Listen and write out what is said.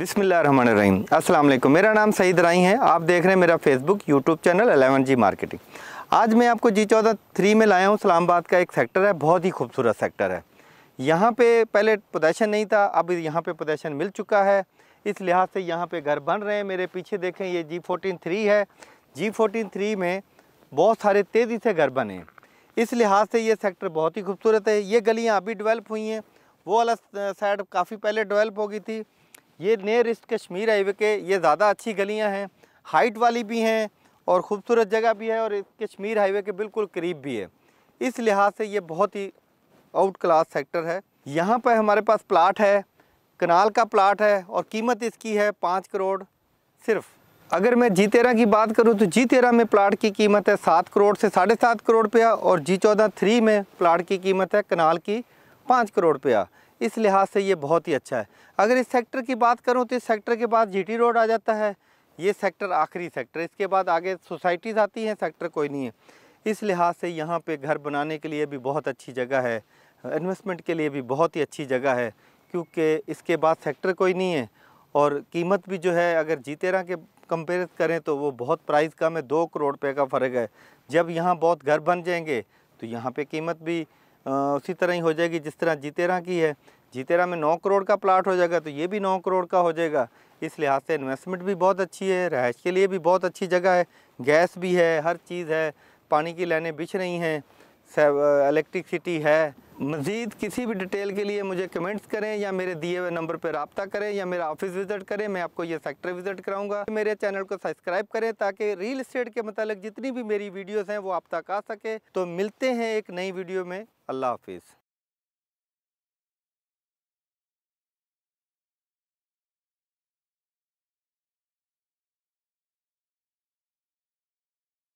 रही अस्सलाम मेरा नाम सईद राई है आप देख रहे हैं मेरा Facebook YouTube channel eleven G marketing आज मैं आपको जी चौदह थ्री में लाया हूँ इस्लामाबाद का एक सेक्टर है बहुत ही खूबसूरत सेक्टर है यहाँ पे पहले प्रदर्शन नहीं था अब यहाँ पे प्रदर्शन मिल चुका है इस लिहाज से यहाँ पे घर बन रहे हैं मेरे पीछे देखें ये जी फोर्टीन थ्री है जी फोर्टीन थ्री में बहुत सारे तेज़ी से घर बने हैं इस लिहाज से ये सेक्टर बहुत ही खूबसूरत है ये गलियाँ अभी डिवेल्प हुई हैं वो वाला साइड काफ़ी पहले डिवेल्प हो गई थी ये नियर ईस्ट कश्मीर हाईवे के ये ज़्यादा अच्छी गलियाँ हैं हाइट वाली भी हैं और ख़ूबसूरत जगह भी है और कश्मीर हाईवे के बिल्कुल करीब भी है इस लिहाज से ये बहुत ही आउट क्लास सेक्टर है यहाँ पर हमारे पास प्लाट है कनाल का प्लाट है और कीमत इसकी है पाँच करोड़ सिर्फ अगर मैं जी तेरह की बात करूँ तो जी तेरह में प्लाट की कीमत है सात करोड़ से साढ़े सात करोड़ रुपया और जी चौदह थ्री में प्लाट की कीमत है कनाल की पाँच करोड़ रुपया इस लिहाज से ये बहुत ही अच्छा है अगर इस सेक्टर की बात करूँ तो इस सेक्टर के बाद जी रोड आ जाता है ये सेक्टर आखिरी सेक्टर इसके बाद आगे सोसाइटीज़ आती हैं सेक्टर कोई नहीं है इस लिहाज से यहाँ पे घर बनाने के लिए भी बहुत अच्छी जगह है इन्वेस्टमेंट के लिए भी बहुत ही अच्छी जगह है क्योंकि इसके बाद सेक्टर कोई नहीं है और कीमत भी जो है अगर जीतेरा के कंपेयर करें तो वो बहुत प्राइस कम है दो करोड़ रुपये का फ़र्क है जब यहाँ बहुत घर बन जाएंगे तो यहाँ पे कीमत भी उसी तरह ही हो जाएगी जिस तरह जीतेरा की है जीतेरा में नौ करोड़ का प्लाट हो जाएगा तो ये भी नौ करोड़ का हो जाएगा इस लिहाज से इन्वेस्टमेंट भी बहुत अच्छी है रहायश के लिए भी बहुत अच्छी जगह है गैस भी है हर चीज़ है पानी की लाइनें बिछ रही हैं इलेक्ट्रिसिटी है मज़ीद किसी भी डिटेल के लिए मुझे कमेंट्स करें या मेरे दिए हुए नंबर पर रबता करें या मेरा ऑफिस विज़िट करें मैं आपको ये सेक्टर विज़िट कराऊंगा मेरे चैनल को सब्सक्राइब करें ताकि रियल इस्टेट के मतलब जितनी भी मेरी वीडियोस हैं वो आप तक आ सके तो मिलते हैं एक नई वीडियो में अल्लाह हाफिज़